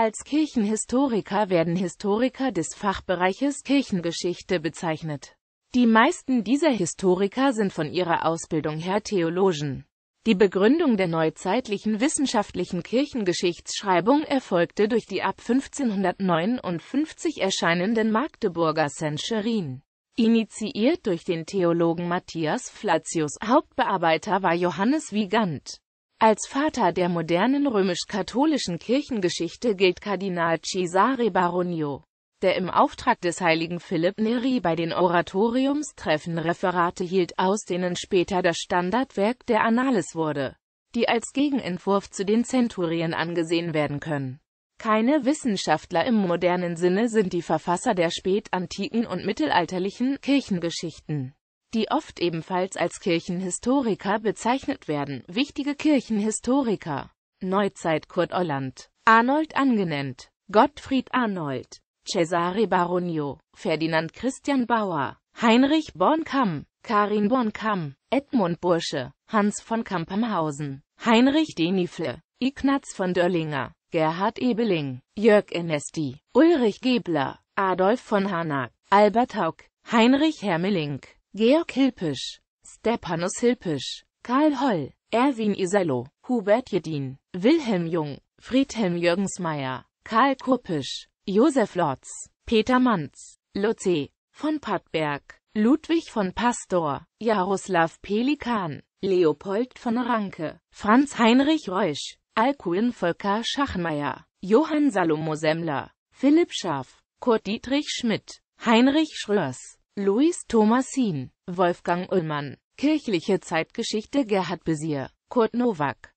Als Kirchenhistoriker werden Historiker des Fachbereiches Kirchengeschichte bezeichnet. Die meisten dieser Historiker sind von ihrer Ausbildung her Theologen. Die Begründung der neuzeitlichen wissenschaftlichen Kirchengeschichtsschreibung erfolgte durch die ab 1559 erscheinenden Magdeburger Senscherin. Initiiert durch den Theologen Matthias Flatius, Hauptbearbeiter war Johannes Wiegand. Als Vater der modernen römisch-katholischen Kirchengeschichte gilt Kardinal Cesare Baronio, der im Auftrag des heiligen Philipp Neri bei den Oratoriumstreffen Referate hielt, aus denen später das Standardwerk der Annales wurde, die als Gegenentwurf zu den Zenturien angesehen werden können. Keine Wissenschaftler im modernen Sinne sind die Verfasser der spätantiken und mittelalterlichen Kirchengeschichten die oft ebenfalls als Kirchenhistoriker bezeichnet werden. Wichtige Kirchenhistoriker Neuzeit Kurt Olland Arnold Angenent Gottfried Arnold Cesare Baronio Ferdinand Christian Bauer Heinrich Bornkamm Karin Bornkamm Edmund Bursche Hans von Kampenhausen Heinrich Denifle Ignaz von Dörlinger Gerhard Ebeling, Jörg Ennesti, Ulrich Gebler, Adolf von Harnack, Albert Haug, Heinrich Hermelink Georg Hilpisch, Stepanus Hilpisch, Karl Holl, Erwin Isello, Hubert Jedin, Wilhelm Jung, Friedhelm Jürgensmeier, Karl Kurpisch, Josef Lotz, Peter Manz, Lotze, von Pattberg, Ludwig von Pastor, Jaroslav Pelikan, Leopold von Ranke, Franz Heinrich Reusch, Alkuin Volker Schachmeier, Johann Salomo Semmler, Philipp Schaff, Kurt Dietrich Schmidt, Heinrich Schröers, Louis Thomasin, Wolfgang Ullmann, Kirchliche Zeitgeschichte Gerhard Besier, Kurt Nowak